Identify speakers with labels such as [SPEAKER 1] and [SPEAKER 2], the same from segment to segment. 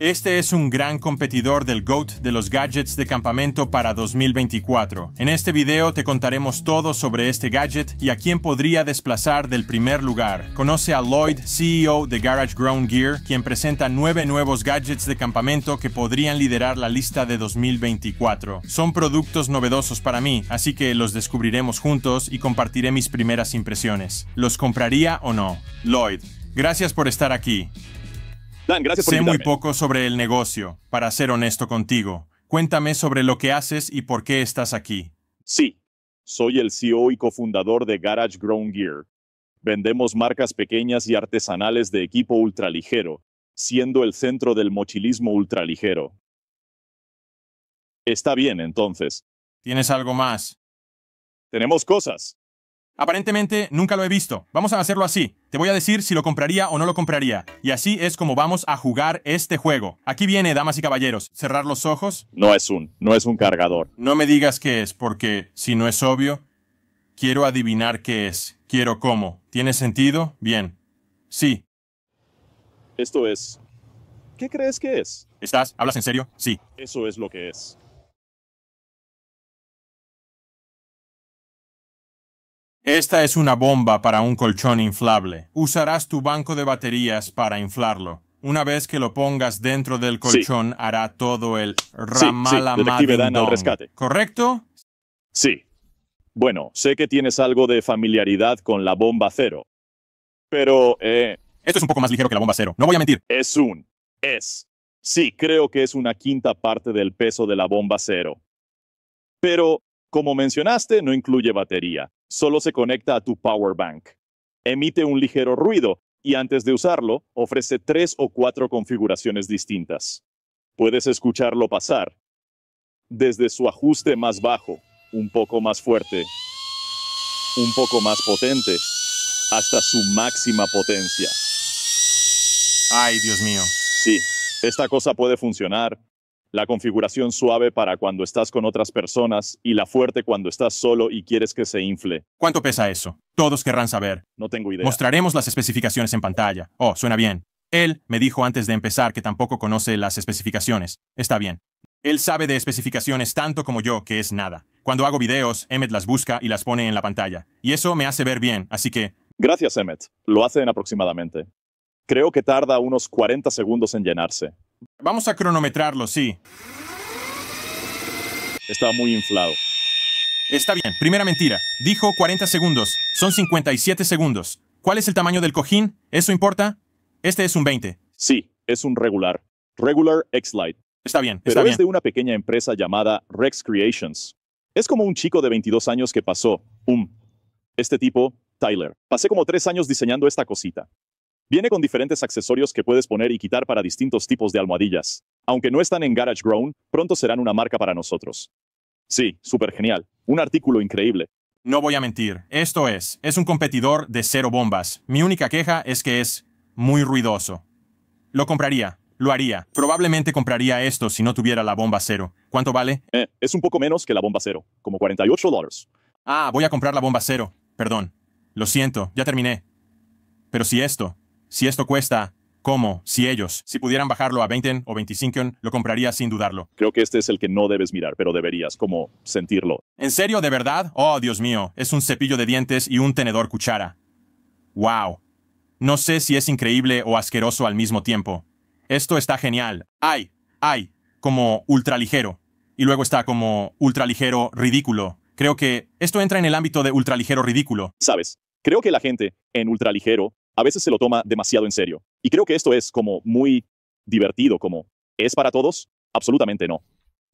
[SPEAKER 1] Este es un gran competidor del GOAT de los gadgets de campamento para 2024. En este video te contaremos todo sobre este gadget y a quién podría desplazar del primer lugar. Conoce a Lloyd, CEO de Garage Ground Gear, quien presenta nueve nuevos gadgets de campamento que podrían liderar la lista de 2024. Son productos novedosos para mí, así que los descubriremos juntos y compartiré mis primeras impresiones. ¿Los compraría o no? Lloyd, gracias por estar aquí. Dan, gracias por Sé muy poco sobre el negocio, para ser honesto contigo. Cuéntame sobre lo que haces y por qué estás
[SPEAKER 2] aquí. Sí, soy el CEO y cofundador de Garage Grown Gear. Vendemos marcas pequeñas y artesanales de equipo ultraligero, siendo el centro del mochilismo ultraligero. Está bien, entonces. ¿Tienes
[SPEAKER 1] algo más? Tenemos cosas. Aparentemente nunca lo he visto. Vamos a hacerlo así. Te voy a decir si lo compraría o no lo compraría. Y así es como vamos a jugar este juego. Aquí viene, damas y caballeros. Cerrar los ojos.
[SPEAKER 2] No es un, no es un cargador.
[SPEAKER 1] No me digas qué es, porque si no es obvio, quiero adivinar qué es. Quiero cómo. ¿Tiene
[SPEAKER 2] sentido? Bien. Sí. Esto es... ¿Qué crees que es? ¿Estás? ¿Hablas en serio? Sí. Eso es lo que es.
[SPEAKER 1] Esta es una bomba para un colchón inflable. Usarás tu banco de baterías para inflarlo. Una vez que lo pongas dentro del colchón, hará todo el Ramala Sí, sí.
[SPEAKER 2] ¿Correcto? Sí. Bueno, sé que tienes algo de familiaridad con la bomba cero. Pero, eh... Esto es un poco más ligero que la bomba cero, no voy a mentir. Es un... Es. Sí, creo que es una quinta parte del peso de la bomba cero. Pero, como mencionaste, no incluye batería solo se conecta a tu power bank. Emite un ligero ruido y antes de usarlo ofrece tres o cuatro configuraciones distintas. Puedes escucharlo pasar. Desde su ajuste más bajo, un poco más fuerte, un poco más potente, hasta su máxima potencia. Ay, Dios mío. Sí, esta cosa puede funcionar la configuración suave para cuando estás con otras personas y la fuerte cuando estás solo y quieres que se infle. ¿Cuánto pesa eso? Todos querrán saber. No tengo idea.
[SPEAKER 1] Mostraremos las especificaciones en pantalla. Oh, suena bien. Él me dijo antes de empezar que tampoco conoce las especificaciones. Está bien. Él sabe de especificaciones tanto como yo, que es nada. Cuando hago videos, Emmet las busca y las pone en la pantalla. Y eso me hace ver bien, así que...
[SPEAKER 2] Gracias, Emmet. Lo hacen aproximadamente. Creo que tarda unos 40 segundos en llenarse.
[SPEAKER 1] Vamos a cronometrarlo, sí.
[SPEAKER 2] Estaba muy inflado.
[SPEAKER 1] Está bien, primera mentira. Dijo 40 segundos. Son 57 segundos. ¿Cuál es el tamaño del cojín? ¿Eso importa? Este es un 20.
[SPEAKER 2] Sí, es un regular. Regular X-Lite. Está bien, está Pero bien. es de una pequeña empresa llamada Rex Creations. Es como un chico de 22 años que pasó, um, este tipo, Tyler. Pasé como tres años diseñando esta cosita. Viene con diferentes accesorios que puedes poner y quitar para distintos tipos de almohadillas. Aunque no están en Garage Grown, pronto serán una marca para nosotros. Sí, súper genial. Un artículo increíble. No voy a mentir,
[SPEAKER 1] esto es, es un competidor de cero bombas. Mi única queja es que es muy ruidoso. Lo compraría, lo haría. Probablemente compraría esto si no tuviera la bomba cero. ¿Cuánto vale? Eh, es un poco menos que la bomba cero, como 48 dólares. Ah, voy a comprar la bomba cero. Perdón. Lo siento, ya terminé. Pero si esto, si esto cuesta, ¿cómo? Si ellos, si pudieran bajarlo a 20 o 25, lo compraría sin dudarlo.
[SPEAKER 2] Creo que este es el que no debes mirar, pero deberías como sentirlo.
[SPEAKER 1] ¿En serio, de verdad? Oh, Dios mío, es un cepillo de dientes y un tenedor cuchara. ¡Wow! No sé si es increíble o asqueroso al mismo tiempo. Esto está genial. ¡Ay! ¡Ay! Como ultraligero. Y luego está como ultraligero
[SPEAKER 2] ridículo. Creo que esto entra en el ámbito de ultraligero ridículo. Sabes, creo que la gente en ultraligero a veces se lo toma demasiado en serio. Y creo que esto es como muy divertido, como ¿es para todos? Absolutamente no.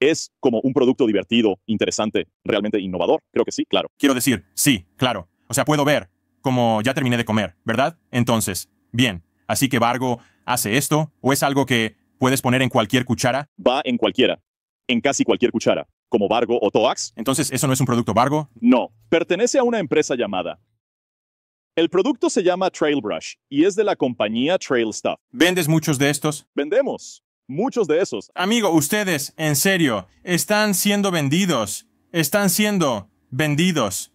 [SPEAKER 2] ¿Es como un producto divertido, interesante, realmente innovador? Creo que sí, claro. Quiero decir, sí, claro. O
[SPEAKER 1] sea, puedo ver, como ya terminé de comer, ¿verdad? Entonces, bien. Así que Vargo hace esto, o es algo que puedes
[SPEAKER 2] poner en cualquier cuchara. Va en cualquiera, en casi cualquier cuchara, como Vargo o Toax. Entonces,
[SPEAKER 1] ¿eso no es un producto
[SPEAKER 2] Vargo? No, pertenece a una empresa llamada el producto se llama Trail Brush y es de la compañía Trail Stuff. ¿Vendes muchos de estos? Vendemos muchos de esos.
[SPEAKER 1] Amigo, ustedes, en serio, están siendo vendidos. Están siendo vendidos.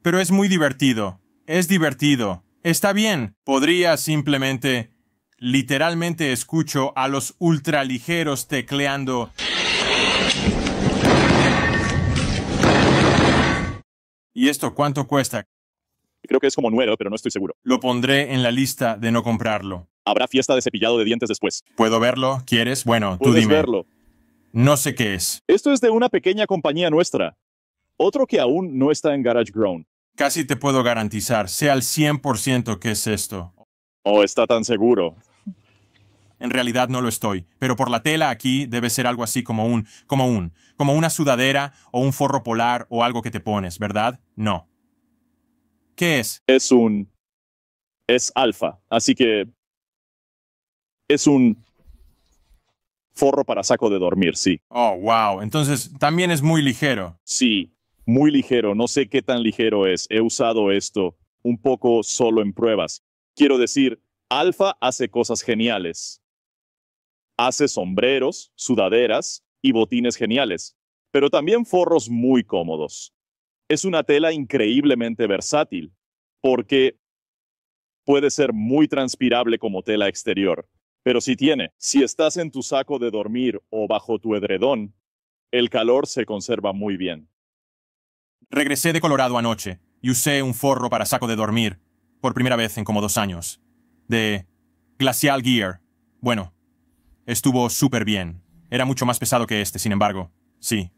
[SPEAKER 1] Pero es muy divertido. Es divertido. Está bien. Podría simplemente... Literalmente escucho a los ultraligeros tecleando... ¿Y esto cuánto cuesta? Creo que es como nuevo, pero no estoy seguro. Lo pondré en la lista de no comprarlo. Habrá fiesta de cepillado de dientes después. ¿Puedo verlo? ¿Quieres? Bueno, tú Puedes dime. verlo. No sé qué es. Esto es de una pequeña compañía nuestra.
[SPEAKER 2] Otro que aún no está en Garage Grown.
[SPEAKER 1] Casi te puedo garantizar, sé al 100% que es esto. Oh, está tan seguro. En realidad no lo estoy, pero por la tela aquí debe ser algo así como un, como un, como una sudadera o un forro polar o algo que te pones, ¿verdad? No.
[SPEAKER 2] ¿Qué es? Es un... Es alfa, así que... Es un forro para saco de dormir, sí. Oh, wow. Entonces, también es muy ligero. Sí, muy ligero. No sé qué tan ligero es. He usado esto un poco solo en pruebas. Quiero decir, Alfa hace cosas geniales. Hace sombreros, sudaderas y botines geniales, pero también forros muy cómodos es una tela increíblemente versátil porque puede ser muy transpirable como tela exterior. Pero si tiene, si estás en tu saco de dormir o bajo tu edredón, el calor se conserva muy bien.
[SPEAKER 1] Regresé de Colorado anoche y usé un forro para saco de dormir, por primera vez en como dos años, de Glacial Gear. Bueno, estuvo súper bien. Era mucho más pesado que este, sin embargo. Sí,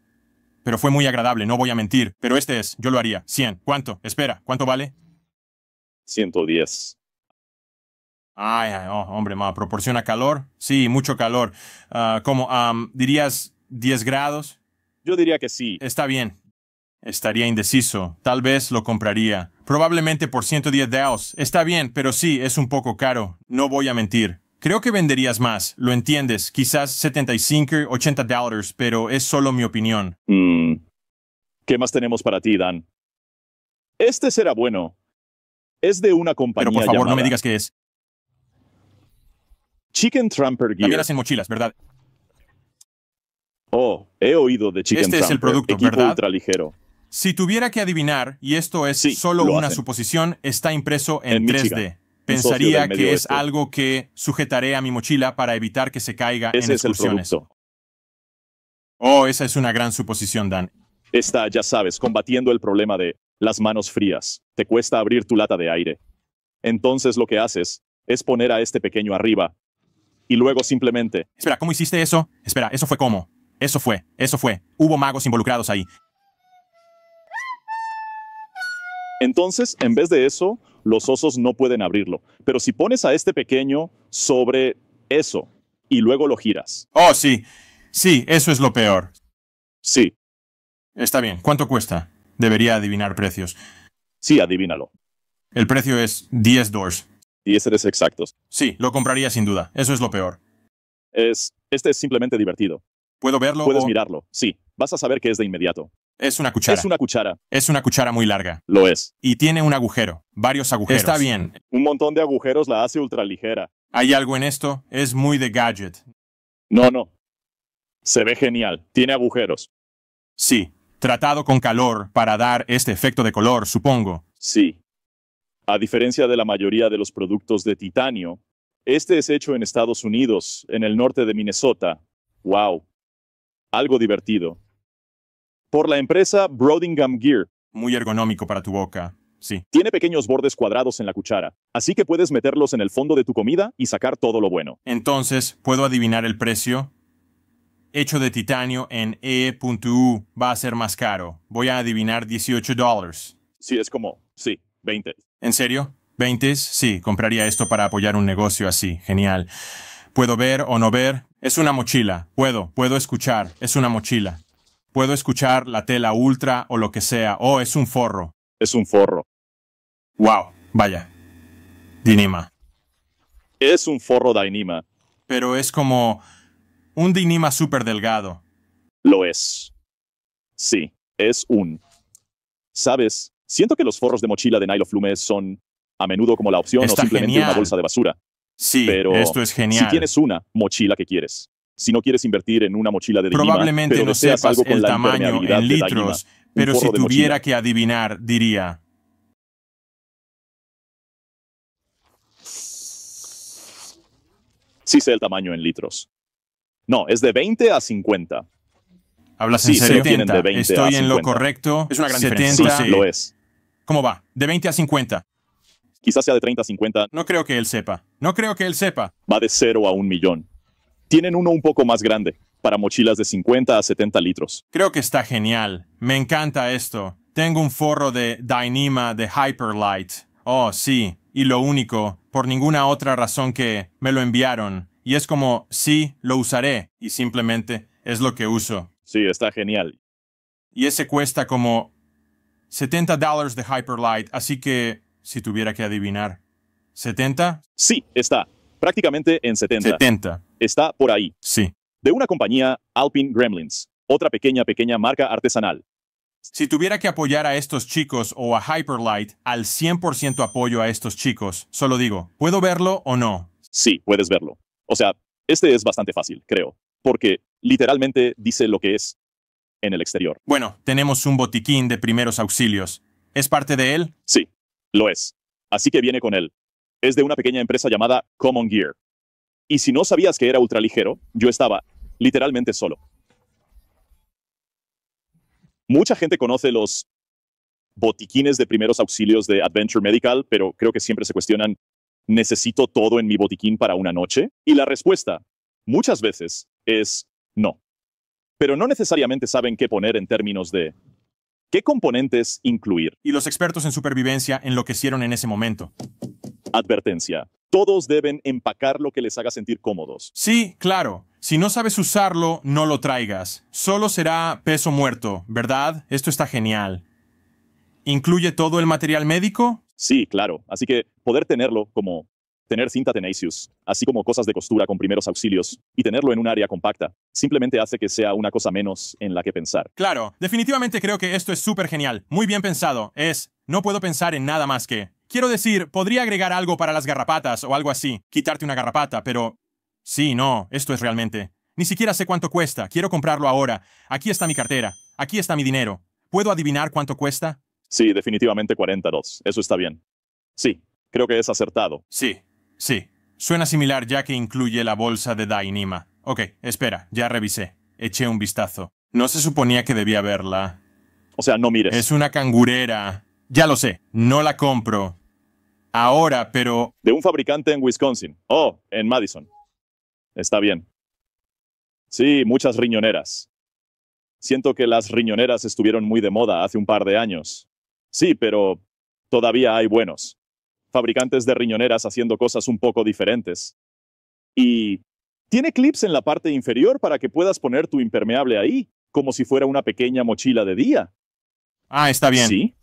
[SPEAKER 1] pero fue muy agradable, no voy a mentir. Pero este es, yo lo haría. 100. ¿Cuánto? Espera, ¿cuánto vale? 110. Ay, ay oh, hombre, ¿proporciona calor? Sí, mucho calor. Ah, ¿Cómo? ¿Dirías 10 grados? Yo diría que sí. Está bien. Estaría indeciso. Tal vez lo compraría. Probablemente por 110 daos. Está bien, pero sí, es un poco caro. No voy a mentir. Creo que venderías más, lo entiendes,
[SPEAKER 2] quizás 75, 80 dólares, pero es solo mi opinión. Mm. ¿Qué más tenemos para ti, Dan? Este será bueno. Es de una compañía. Pero por favor, no me digas qué es. Chicken Trumper Gear. en mochilas, ¿verdad? Oh, he oído de Chicken Este es el producto, equipo ¿verdad? ultraligero.
[SPEAKER 1] Si tuviera que adivinar, y esto es solo una suposición, está impreso en, 3D pensaría que es algo que sujetaré a mi mochila para evitar que se caiga en excursiones. oh, esa es una
[SPEAKER 2] gran suposición, Dan. Está, ya sabes, combatiendo el problema de las manos frías. Te cuesta abrir tu lata de aire. Entonces lo que haces es poner a este pequeño arriba y luego simplemente... Espera,
[SPEAKER 1] ¿cómo hiciste eso? Espera, eso fue cómo. Eso fue, eso fue. Hubo magos involucrados ahí.
[SPEAKER 2] Entonces, en vez de eso, los osos no pueden abrirlo. Pero si pones a este pequeño sobre eso y luego lo giras.
[SPEAKER 1] Oh, sí. Sí, eso es lo peor. Sí. Está bien. ¿Cuánto cuesta? Debería adivinar precios. Sí, adivínalo. El precio es 10
[SPEAKER 2] doors. 10 eres exactos. Sí, lo compraría sin duda.
[SPEAKER 1] Eso es lo peor.
[SPEAKER 2] Es, este es simplemente divertido. ¿Puedo verlo? Puedes mirarlo. Sí, vas a saber que es de inmediato. Es una cuchara. Es una cuchara.
[SPEAKER 1] Es una cuchara muy larga. Lo es. Y tiene un agujero, varios agujeros. Está bien.
[SPEAKER 2] Un montón de agujeros la hace ultraligera.
[SPEAKER 1] ¿Hay algo en esto? Es muy de gadget.
[SPEAKER 2] No, no. Se ve genial. Tiene agujeros. Sí. Tratado con calor para dar este efecto de color, supongo. Sí. A diferencia de la mayoría de los productos de titanio, este es hecho en Estados Unidos, en el norte de Minnesota. ¡Wow! Algo divertido por la empresa Brodingham Gear. Muy ergonómico para tu boca, sí. Tiene pequeños bordes cuadrados en la cuchara, así que puedes meterlos en el fondo de tu comida y sacar todo lo bueno.
[SPEAKER 1] Entonces, ¿puedo adivinar el precio? Hecho de titanio en E.U. va a ser más caro. Voy a adivinar 18 dólares. Sí, es como, sí, 20. ¿En serio? ¿20? Sí, compraría esto para apoyar un negocio así. Genial. ¿Puedo ver o no ver? Es una mochila. Puedo, puedo escuchar. Es una mochila. Puedo escuchar la tela ultra o lo que sea. Oh, es un forro.
[SPEAKER 2] Es un forro. Wow, vaya. Dinima. Es un forro Dinima. Pero es como un Dinima súper delgado. Lo es. Sí, es un. Sabes, siento que los forros de mochila de Nilo Flume son a menudo como la opción o simplemente una bolsa de basura. Sí, pero esto es genial. Si tienes una mochila que quieres. Si no quieres invertir en una mochila de dinero, probablemente no sepas el tamaño en litros, pero si tuviera que adivinar, diría. Sí sé el tamaño en litros. No, es de 20 a 50. Hablas en serio. 70. De 20 Estoy en lo correcto. Es una gran diferencia. Sí, lo es. ¿Cómo
[SPEAKER 1] va? De 20 a 50. Quizás sea de 30
[SPEAKER 2] a 50. No creo que él sepa. No creo que él sepa. Va de 0 a 1 millón. Tienen uno un poco más grande, para mochilas de 50 a 70 litros. Creo que está genial. Me encanta
[SPEAKER 1] esto. Tengo un forro de Dynima de Hyperlight. Oh, sí. Y lo único, por ninguna otra razón que me lo enviaron. Y es como, sí, lo usaré. Y simplemente es lo que uso. Sí, está genial. Y ese cuesta como 70 dólares de Hyperlight, así que si tuviera que adivinar, ¿70?
[SPEAKER 2] Sí, está prácticamente en 70. 70 está por ahí. Sí. De una compañía, Alpine Gremlins, otra pequeña, pequeña marca artesanal.
[SPEAKER 1] Si tuviera que apoyar a estos chicos o a Hyperlight, al 100% apoyo a estos chicos.
[SPEAKER 2] Solo digo,
[SPEAKER 1] ¿puedo verlo o no?
[SPEAKER 2] Sí, puedes verlo. O sea, este es bastante fácil, creo, porque literalmente dice lo que es en el exterior. Bueno, tenemos un botiquín de primeros auxilios. ¿Es parte de él? Sí, lo es. Así que viene con él. Es de una pequeña empresa llamada Common Gear. Y si no sabías que era ultraligero, yo estaba literalmente solo. Mucha gente conoce los botiquines de primeros auxilios de Adventure Medical, pero creo que siempre se cuestionan, ¿necesito todo en mi botiquín para una noche? Y la respuesta, muchas veces, es no. Pero no necesariamente saben qué poner en términos de qué componentes incluir.
[SPEAKER 1] Y los expertos en supervivencia enloquecieron en ese momento.
[SPEAKER 2] Advertencia. Todos deben empacar lo que les haga sentir cómodos.
[SPEAKER 1] Sí, claro. Si no sabes usarlo, no lo traigas. Solo será peso muerto, ¿verdad? Esto está
[SPEAKER 2] genial. ¿Incluye todo el material médico? Sí, claro. Así que poder tenerlo como tener cinta tenacious, así como cosas de costura con primeros auxilios, y tenerlo en un área compacta, simplemente hace que sea una cosa menos en la que pensar.
[SPEAKER 1] Claro, definitivamente creo que esto es súper genial, muy bien pensado, es, no puedo pensar en nada más que, Quiero decir, podría agregar algo para las garrapatas o algo así, quitarte una garrapata, pero... Sí, no, esto es realmente... Ni siquiera sé cuánto cuesta, quiero comprarlo ahora. Aquí está mi cartera, aquí está mi dinero. ¿Puedo
[SPEAKER 2] adivinar cuánto cuesta? Sí, definitivamente 42. Eso está bien. Sí, creo que es acertado. Sí, sí. Suena similar ya que
[SPEAKER 1] incluye la bolsa de Dainima. Ok, espera, ya revisé. Eché un vistazo. No se suponía que debía verla. O sea, no mires. Es una cangurera. Ya lo sé, no la compro
[SPEAKER 2] ahora, pero... De un fabricante en Wisconsin. Oh, en Madison. Está bien. Sí, muchas riñoneras. Siento que las riñoneras estuvieron muy de moda hace un par de años. Sí, pero todavía hay buenos. Fabricantes de riñoneras haciendo cosas un poco diferentes. Y tiene clips en la parte inferior para que puedas poner tu impermeable ahí, como si fuera una pequeña mochila de día.
[SPEAKER 1] Ah, está bien. Sí.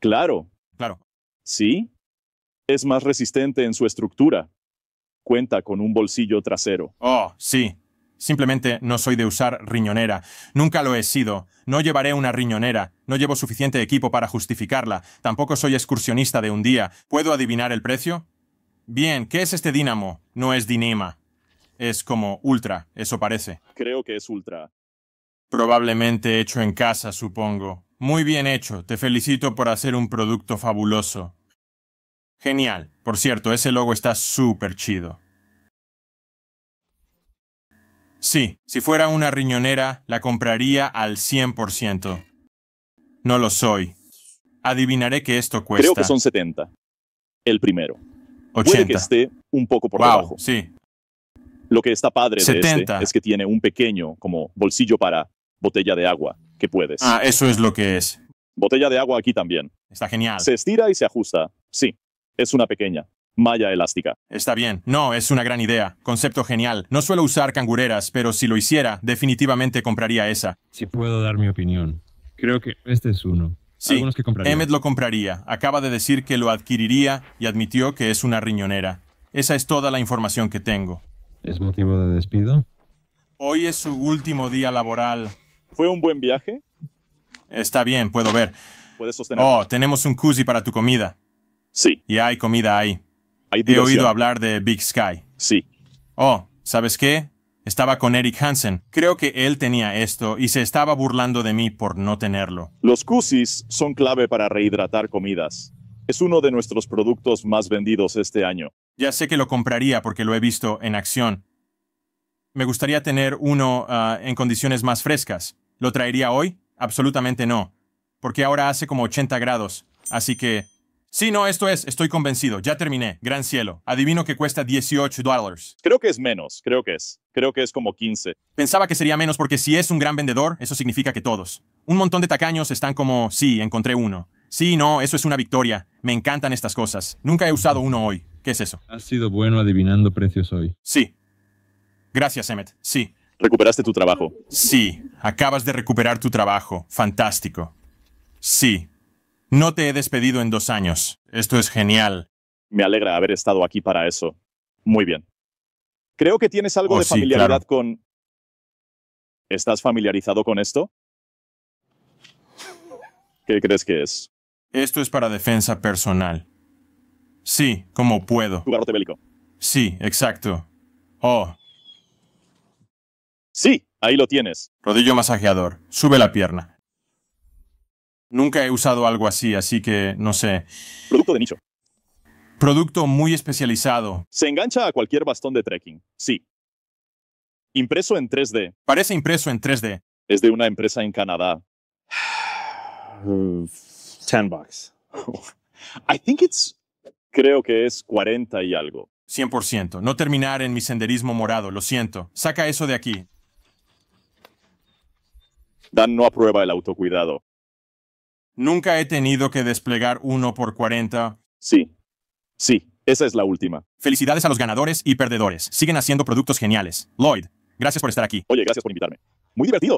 [SPEAKER 2] Claro. Claro. Sí. Es más resistente en su estructura. Cuenta con un bolsillo trasero. Oh, sí.
[SPEAKER 1] Simplemente no soy de usar riñonera. Nunca lo he sido. No llevaré una riñonera. No llevo suficiente equipo para justificarla. Tampoco soy excursionista de un día. ¿Puedo adivinar el precio? Bien, ¿qué es este dínamo? No es dinema. Es como ultra, eso parece.
[SPEAKER 2] Creo que es ultra.
[SPEAKER 1] Probablemente hecho en casa, supongo. Muy bien hecho. Te felicito por hacer un producto fabuloso. Genial. Por cierto, ese logo está súper chido. Sí, si fuera una riñonera, la compraría al 100%.
[SPEAKER 2] No lo soy. Adivinaré
[SPEAKER 1] que esto cuesta. Creo que son
[SPEAKER 2] 70. El primero. 80. Puede que esté un poco por Sí. Lo que está padre de este es que tiene un pequeño, como bolsillo para botella de agua, que puedes. Ah, eso
[SPEAKER 1] es lo que es.
[SPEAKER 2] Botella de agua aquí también. Está genial. Se estira y se ajusta. Sí, es una pequeña malla elástica.
[SPEAKER 1] Está bien. No, es una gran idea. Concepto genial. No suelo usar cangureras, pero si lo hiciera, definitivamente compraría esa. Si puedo dar mi opinión, creo que este es uno. Sí, que lo compraría. Acaba de decir que lo adquiriría y admitió que es una riñonera. Esa es toda la información que tengo. ¿Es motivo de despido? Hoy es su último día laboral. ¿Fue un buen viaje? Está bien, puedo ver. Oh, tenemos un cuzzi para tu comida. Sí. Y hay comida ahí. He oído hablar de Big Sky. Sí. Oh, ¿sabes qué? Estaba con Eric Hansen. Creo que él tenía esto y se estaba burlando de mí por no tenerlo.
[SPEAKER 2] Los cusis son clave para rehidratar comidas. Es uno de nuestros productos más vendidos este año.
[SPEAKER 1] Ya sé que lo compraría porque lo he visto en acción. Me gustaría tener uno ah, en condiciones más frescas. ¿Lo traería hoy? Absolutamente no, porque ahora hace como 80 grados, así que Sí, no, esto es, estoy convencido, ya terminé, gran cielo. Adivino que cuesta 18 dólares. Creo que es menos, creo que es. Creo que es como 15. Pensaba que sería menos porque si es un gran vendedor, eso significa que todos. Un montón de tacaños están como, sí, encontré uno. Sí, no, eso es una victoria. Me encantan estas cosas. Nunca he usado uno hoy. ¿Qué es eso? Has sido bueno adivinando precios hoy. Sí. Gracias, Emmet. Sí. ¿Recuperaste tu trabajo? Sí. Acabas de recuperar tu trabajo. Fantástico. Sí. No te he despedido en dos años. Esto es genial. Me alegra
[SPEAKER 2] haber estado aquí para eso. Muy bien. Creo que tienes algo oh, de familiaridad con... ¿Estás familiarizado con esto? ¿Qué crees que es?
[SPEAKER 1] Esto es para defensa personal. Sí, como puedo. Tu bélico. Sí, exacto. Oh. Sí, ahí lo tienes. Rodillo masajeador. Sube la pierna. Nunca he usado algo así, así que no sé. Producto de nicho. Producto
[SPEAKER 2] muy especializado. Se engancha a cualquier bastón de trekking, sí. Impreso en 3D. Parece impreso en 3D. Es de una empresa en Canadá.
[SPEAKER 1] 10 bucks.
[SPEAKER 2] I think it's. Creo que es 40 y algo. 100%.
[SPEAKER 1] No terminar en mi senderismo morado, lo siento. Saca eso de aquí.
[SPEAKER 2] Dan no aprueba el autocuidado.
[SPEAKER 1] Nunca he tenido que desplegar uno por 40.
[SPEAKER 2] Sí. Sí, esa es la última. Felicidades a los ganadores y perdedores. Siguen haciendo productos geniales. Lloyd, gracias por estar aquí. Oye, gracias por invitarme. Muy divertido.